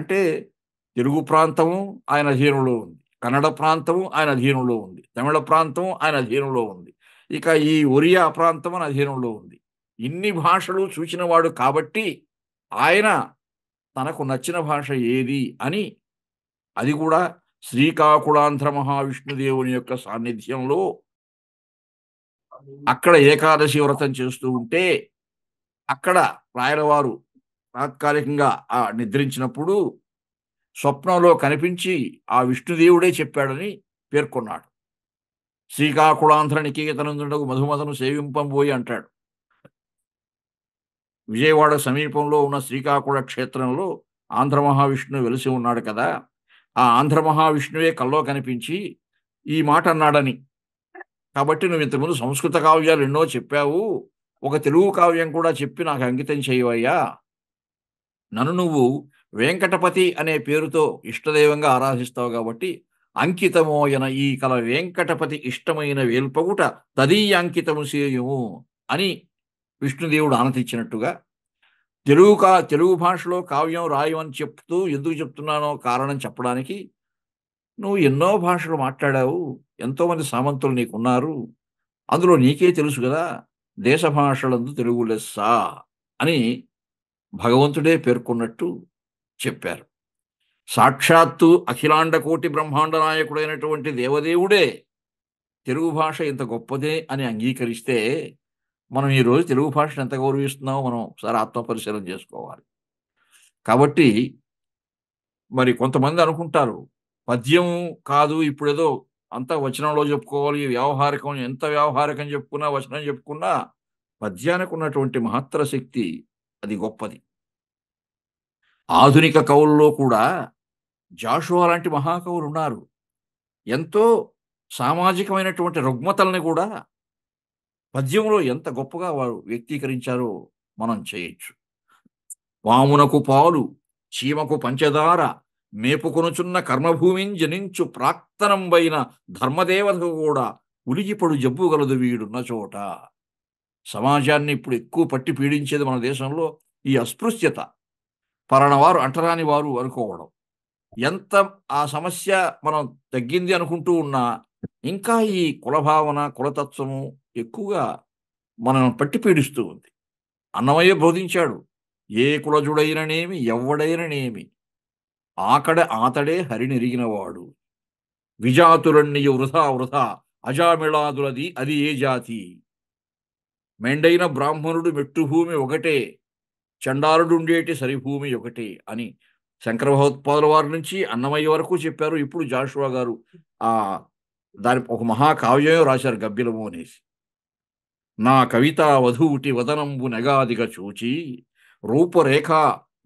అంటే తెలుగు ప్రాంతము ఆయన అధీనంలో ఉంది కన్నడ ప్రాంతము ఆయన అధీనంలో ఉంది తమిళ ప్రాంతం ఆయన అధీనంలో ఉంది ఇక ఈ ఒరియా ప్రాంతం అని అధీనంలో ఉంది ఇన్ని భాషలు చూసినవాడు కాబట్టి ఆయన తనకు నచ్చిన భాష ఏది అని అది కూడా శ్రీకాకుళాంధ్ర మహావిష్ణుదేవుని యొక్క సాన్నిధ్యంలో అక్కడ ఏకాదశి వ్రతం చేస్తూ ఉంటే అక్కడ రాయలవారు తాత్కాలికంగా ఆ నిద్రించినప్పుడు స్వప్నంలో కనిపించి ఆ విష్ణుదేవుడే చెప్పాడని పేర్కొన్నాడు శ్రీకాకుళాంధ్ర నికేతనందుకు మధుమదను సేవింపబోయి అంటాడు విజయవాడ సమీపంలో ఉన్న శ్రీకాకుళ క్షేత్రంలో ఆంధ్ర మహావిష్ణువు వెలిసి ఉన్నాడు కదా ఆ ఆంధ్ర మహావిష్ణువే కల్లో కనిపించి ఈ మాట అన్నాడని కాబట్టి నువ్వు ఇంతకుముందు సంస్కృత కావ్యాలు ఎన్నో చెప్పావు ఒక తెలుగు కావ్యం కూడా చెప్పి నాకు అంకితం చేయవయ్యా నన్ను నువ్వు వెంకటపతి అనే పేరుతో ఇష్టదైవంగా ఆరాధిస్తావు కాబట్టి అంకితమోయన ఈ కల వెంకటపతి ఇష్టమైన వేల్పగుట తదీయ అంకితము చేయము అని విష్ణుదేవుడు ఆనతిచ్చినట్టుగా తెలుగు కా తెలుగు భాషలో కావ్యం రాయమని చెప్తూ ఎందుకు చెప్తున్నానో కారణం చెప్పడానికి నువ్వు ఎన్నో భాషలు మాట్లాడావు ఎంతోమంది సామంతులు నీకున్నారు అందులో నీకే తెలుసు కదా దేశ భాషలందు తెలుగు లెస్సా అని భగవంతుడే పేర్కొన్నట్టు చెప్పారు సాక్షాత్తు అఖిలాండ కోటి బ్రహ్మాండ నాయకుడైనటువంటి దేవదేవుడే తెలుగు భాష ఇంత గొప్పదే అని అంగీకరిస్తే మనం ఈరోజు తెలుగు భాషను ఎంత గౌరవిస్తున్నామో మనం ఒకసారి ఆత్మపరిశీలన చేసుకోవాలి కాబట్టి మరి కొంతమంది అనుకుంటారు పద్యం కాదు ఇప్పుడేదో అంత వచనంలో చెప్పుకోవాలి వ్యావహారికం ఎంత వ్యావహారికం చెప్పుకున్నా వచనం చెప్పుకున్నా పద్యానికి ఉన్నటువంటి మహత్తర శక్తి అది గొప్పది ఆధునిక కవుల్లో కూడా జాషువా లాంటి మహాకవులు ఉన్నారు ఎంతో సామాజికమైనటువంటి రుగ్మతల్ని కూడా పద్యంలో ఎంత గొప్పగా వారు వ్యక్తీకరించారో మనం చేయొచ్చు వామునకు పాలు చీమకు పంచదార మేపుకొనుచున్న కర్మభూమిని జనించు ప్రాక్తనంబైన ధర్మదేవతకు కూడా ఉలిగిపడు జబ్బు గలదు వీడున్న చోట సమాజాన్ని ఇప్పుడు ఎక్కువ పట్టి పీడించేది మన దేశంలో ఈ అస్పృశ్యత పరణవారు అంటరాని వారు అనుకోవడం ఎంత ఆ సమస్య మనం తగ్గింది అనుకుంటూ ఉన్నా ఇంకా ఈ కులభావన కులతత్వము ఎక్కువగా మనం పట్టి పీడిస్తూ ఉంది అన్నమయ్య బోధించాడు ఏ కులజుడైననేమి ఎవ్వడైననేమి ఆకడ ఆతడే హరినిరిగినవాడు విజాతులన్నీ వృధా వృధా అజామిళాదులది అది ఏ జాతి మెండైన బ్రాహ్మణుడు మెట్టుభూమి ఒకటే ఉండేటి సరిభూమి ఒకటే అని శంకర భగవత్పాదుల వారి నుంచి అన్నమయ్య వరకు చెప్పారు ఇప్పుడు జాషువా గారు ఆ దాని ఒక మహాకావ్యం రాశారు గబ్బిలము అనేసి నా కవిత వధూటి వదనంబు నెగాదిగ చూచి రూపరేఖ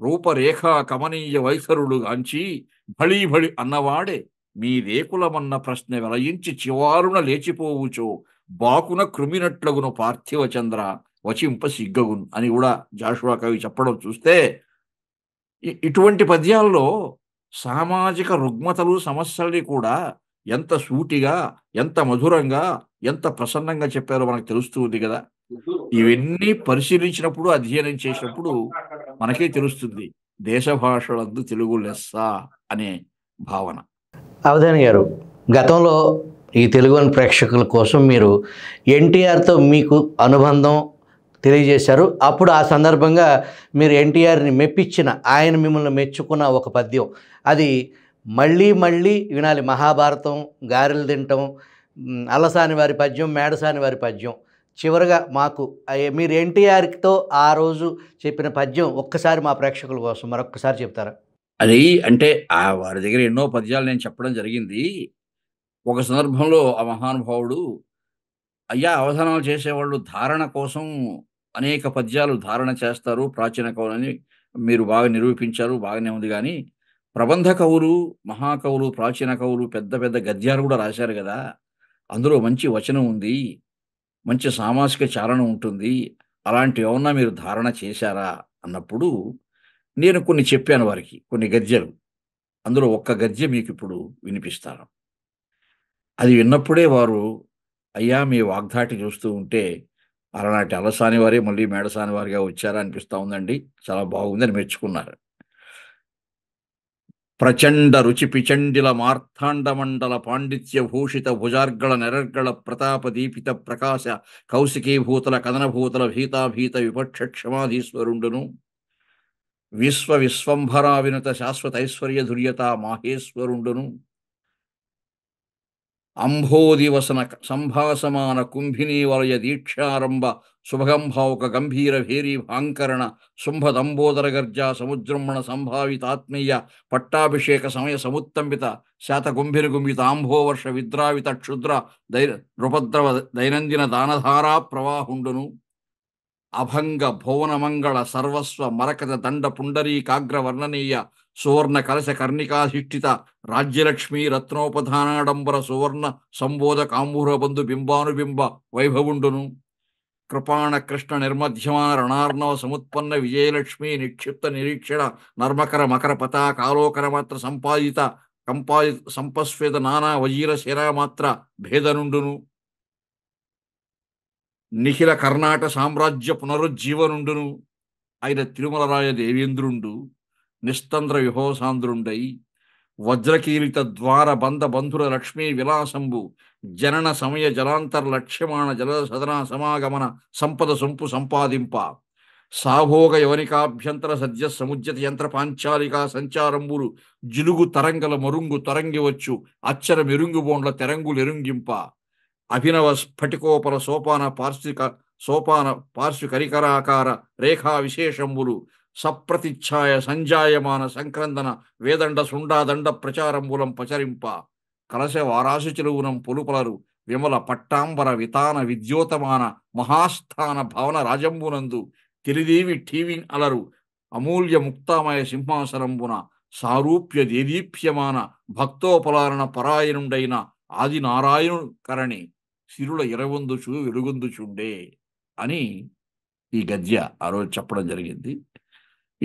రూపరేఖ కమనీయ వైఖరులు గాంచి భళి అన్నవాడే మీ రేకులమన్న ప్రశ్న వెలయించి చివారున లేచిపోవుచో బాకున కృమినట్లగును పార్థివ చంద్ర వచింప సిగ్గగున్ అని కూడా జాషువా కవి చెప్పడం చూస్తే ఇటువంటి పద్యాల్లో సామాజిక రుగ్మతలు సమస్యల్ని కూడా ఎంత సూటిగా ఎంత మధురంగా ఎంత ప్రసన్నంగా చెప్పారో మనకు తెలుస్తుంది కదా ఇవన్నీ పరిశీలించినప్పుడు అధ్యయనం చేసినప్పుడు మనకే తెలుస్తుంది దేశ భాషలందు తెలుగు లెస్స అనే భావన అవధాని గారు గతంలో ఈ తెలుగు ప్రేక్షకుల కోసం మీరు ఎన్టీఆర్తో మీకు అనుబంధం తెలియజేశారు అప్పుడు ఆ సందర్భంగా మీరు ఎన్టీఆర్ని మెప్పించిన ఆయన మిమ్మల్ని మెచ్చుకున్న ఒక పద్యం అది మళ్ళీ మళ్ళీ వినాలి మహాభారతం గారెలు తింటాం అలసాని వారి పద్యం మేడసాని వారి పద్యం చివరగా మాకు మీరు ఎన్టీఆర్తో ఆ రోజు చెప్పిన పద్యం ఒక్కసారి మా ప్రేక్షకుల కోసం మరొక్కసారి చెప్తారా అది అంటే ఆ వారి దగ్గర ఎన్నో పద్యాలు నేను చెప్పడం జరిగింది ఒక సందర్భంలో ఆ మహానుభావుడు అయ్యా అవధానాలు చేసేవాళ్ళు ధారణ కోసం అనేక పద్యాలు ధారణ చేస్తారు ప్రాచీన కవులని మీరు బాగా నిరూపించారు బాగానే ఉంది కానీ ప్రబంధ కవులు మహాకవులు ప్రాచీన కవులు పెద్ద పెద్ద గద్యాలు కూడా రాశారు కదా అందులో మంచి వచనం ఉంది మంచి సామాజిక చారణ ఉంటుంది అలాంటివి ఏమన్నా మీరు ధారణ చేశారా అన్నప్పుడు నేను కొన్ని చెప్పాను వారికి కొన్ని గద్యలు అందులో ఒక్క గద్య మీకు ఇప్పుడు వినిపిస్తాను అది విన్నప్పుడే వారు అయ్యా మీ వాగ్దాటి చూస్తూ ఉంటే అలనాటి అలసాని వారే మళ్ళీ మేడసాని వారిగా వచ్చారనిపిస్తూ ఉందండి చాలా బాగుందని మెచ్చుకున్నారు ప్రచండ రుచి పిచండిల మండల పాండిత్య భూషిత భుజార్గళ నెరర్గళ ప్రతాప దీపిత ప్రకాశ కౌశికీభూతల కథనభూతల భీతాభీత విపక్ష క్షమాధీశ్వరుండును విశ్వ విశ్వంభరావినత శాశ్వత ఐశ్వర్య ధుర్యత మాహేశ్వరుండును ಅಂಭೋದಿವಸನ ಸಂಭಾಸಮಾನ ಕುಂಭಿನಿ ವಲಯ ದೀಕ್ಷಾರಂಭ ಶುಭಗಂಭಾವುಕ ಗಂಭೀರ ಭೇರಿ ಭಾಂಕರಣ ಶುಂಭದಂಬೋದರ ಗರ್ಜ ಸಮುದ್ರಮಣ ಸಂಭಾವಿತಾತ್ಮೀಯ ಪಟ್ಟಾಭಿಷೇಕ ಸಮಯ ಸಮುತ್ತಂಬಿತ ಶಾತ ಗುಂಭಿರುಗುಂಬಿತ ಆಂಭೋವರ್ಷ ವಿದ್ರಾವಿತ ಕ್ಷುದ್ರ ದೈ ನೃಪದ್ರವ ದೈನಂದಿನ ದಾನಧಾರಾ ಪ್ರವಾಹುಂಡುನು ಅಭಂಗ ಭುವನಮಂಗಳ ಸರ್ವಸ್ವ ಮರಕದ ದಂಡ ಪುಂಡರೀಕಾಗ್ರ ವರ್ಣನೀಯ సువర్ణ కలశ కర్ణికాధిష్ఠిత రాజ్యలక్ష్మి రత్నోపధానాడంబర సువర్ణ సంబోధ కాంబూరబంధు బింబానుబింబ వైభవుండును కృపాణ కృష్ణ నిర్మధ్యమాన రణార్ణవ సముత్పన్న విజయలక్ష్మి నిక్షిప్త నిరీక్షణ నర్మకర మకర పతాకాలోకర మాత్ర సంపాదిత కంపాది సంపస్వేద నానా వజీర మాత్ర భేదనుండును నిఖిల కర్ణాట సామ్రాజ్య పునరుజ్జీవనుండును ఆయన తిరుమలరాయ దేవేంద్రుండు నిస్తంద్ర విహోసాంధ్రుండై వజ్రకీరిత ద్వార బంధ బంధుర లక్ష్మీ విలాసంబు జనన సమయ జలాంతర్ లక్ష్యమాణ జల సదనా సమాగమన సంపద సొంపు సంపాదింప సాభోగ యవనికాభ్యంతర సద్య సముజ్యత యంత్ర పాంచాలికా సంచారంబులు జిలుగు తరంగల మరుంగు తరంగివచ్చు అచ్చర బోండ్ల తెరంగులు ఎరుంగింప అభినవ స్ఫటికోపర సోపాన పార్శ్విక సోపాన పార్శ్వకరికరాకార రేఖా విశేషంబులు సప్రతిఛాయ సంజాయమాన సంక్రందన వేదండ సుండాదండ ప్రచారంబులం పచరింప కలశ వారాశి చెరువునం పొలుపలరు విమల పట్టాంబర వితాన విద్యోతమాన మహాస్థాన భవన రాజంబునందు తెలిదేవి ఠీవి అలరు అమూల్య ముక్తామయ సింహాసనంబున సారూప్య దేదీప్యమాన భక్తోపలారణ పరాయణుండైన ఆది నారాయణుడు కరణి సిరుల ఇరవందుచు వెలుగొందుచుండే అని ఈ గద్య ఆ రోజు చెప్పడం జరిగింది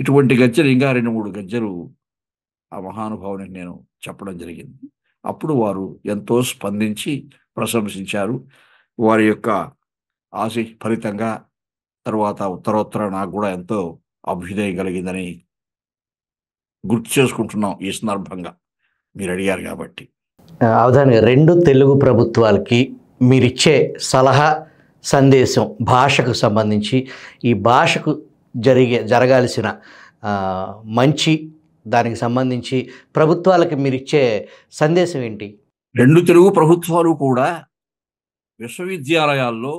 ఇటువంటి గజ్జలు ఇంకా రెండు మూడు గజ్జలు ఆ మహానుభావునికి నేను చెప్పడం జరిగింది అప్పుడు వారు ఎంతో స్పందించి ప్రశంసించారు వారి యొక్క ఆశ ఫలితంగా తర్వాత ఉత్తరోత్తర నాకు కూడా ఎంతో అభ్యుదయం కలిగిందని గుర్తు చేసుకుంటున్నాం ఈ సందర్భంగా మీరు అడిగారు కాబట్టి అవధాని రెండు తెలుగు ప్రభుత్వాలకి మీరిచ్చే సలహా సందేశం భాషకు సంబంధించి ఈ భాషకు జరిగే జరగాల్సిన మంచి దానికి సంబంధించి ప్రభుత్వాలకు మీరు ఇచ్చే సందేశం ఏంటి రెండు తెలుగు ప్రభుత్వాలు కూడా విశ్వవిద్యాలయాల్లో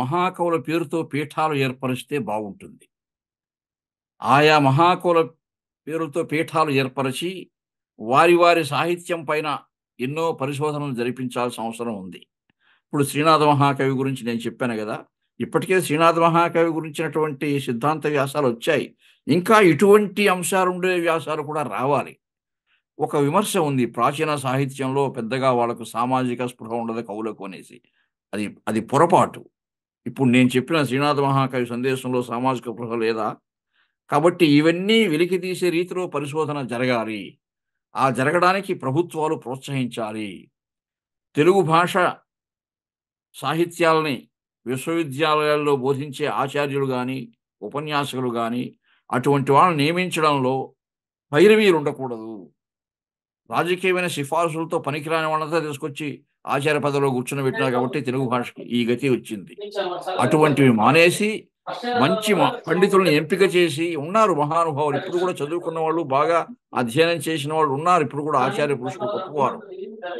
మహాకవుల పేరుతో పీఠాలు ఏర్పరిస్తే బాగుంటుంది ఆయా మహాకవుల పేరుతో పీఠాలు ఏర్పరిచి వారి వారి సాహిత్యం పైన ఎన్నో పరిశోధనలు జరిపించాల్సిన అవసరం ఉంది ఇప్పుడు శ్రీనాథ మహాకవి గురించి నేను చెప్పాను కదా ఇప్పటికే శ్రీనాథ మహాకవి గురించినటువంటి సిద్ధాంత వ్యాసాలు వచ్చాయి ఇంకా ఇటువంటి అంశాలు ఉండే వ్యాసాలు కూడా రావాలి ఒక విమర్శ ఉంది ప్రాచీన సాహిత్యంలో పెద్దగా వాళ్ళకు సామాజిక స్పృహ ఉండదు కవులకు అనేసి అది అది పొరపాటు ఇప్పుడు నేను చెప్పిన శ్రీనాథ మహాకవి సందేశంలో సామాజిక స్పృహ లేదా కాబట్టి ఇవన్నీ వెలికి తీసే రీతిలో పరిశోధన జరగాలి ఆ జరగడానికి ప్రభుత్వాలు ప్రోత్సహించాలి తెలుగు భాష సాహిత్యాలని విశ్వవిద్యాలయాల్లో బోధించే ఆచార్యులు కానీ ఉపన్యాసకులు కానీ అటువంటి వాళ్ళని నియమించడంలో భైరవీలు ఉండకూడదు రాజకీయమైన సిఫార్సులతో పనికిరాని వాళ్ళంతా తీసుకొచ్చి ఆచార్య పదవిలో కూర్చుని కాబట్టి తెలుగు భాషకి ఈ గతి వచ్చింది అటువంటివి మానేసి మంచి పండితులను ఎంపిక చేసి ఉన్నారు మహానుభావులు ఇప్పుడు కూడా చదువుకున్న వాళ్ళు బాగా అధ్యయనం చేసిన వాళ్ళు ఉన్నారు ఇప్పుడు కూడా ఆచార్య పురుషులు గొప్పవారు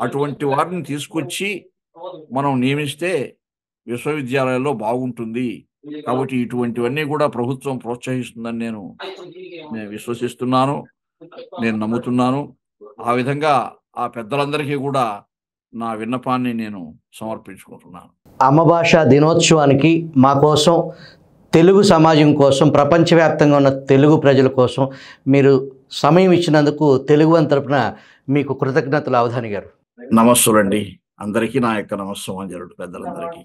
అటువంటి వారిని తీసుకొచ్చి మనం నియమిస్తే విశ్వవిద్యాలయాల్లో బాగుంటుంది కాబట్టి ఇటువంటివన్నీ కూడా ప్రభుత్వం ప్రోత్సహిస్తుందని నేను నేను విశ్వసిస్తున్నాను నేను నమ్ముతున్నాను ఆ విధంగా ఆ పెద్దలందరికీ కూడా నా విన్నపాన్ని నేను సమర్పించుకుంటున్నాను అమ్మ భాష దినోత్సవానికి మా కోసం తెలుగు సమాజం కోసం ప్రపంచవ్యాప్తంగా ఉన్న తెలుగు ప్రజల కోసం మీరు సమయం ఇచ్చినందుకు తెలుగు అని తరపున మీకు కృతజ్ఞతలు అవధాని గారు నమస్సులండి అందరికీ నా యొక్క నమస్సు జరుగుతుంది పెద్దలందరికీ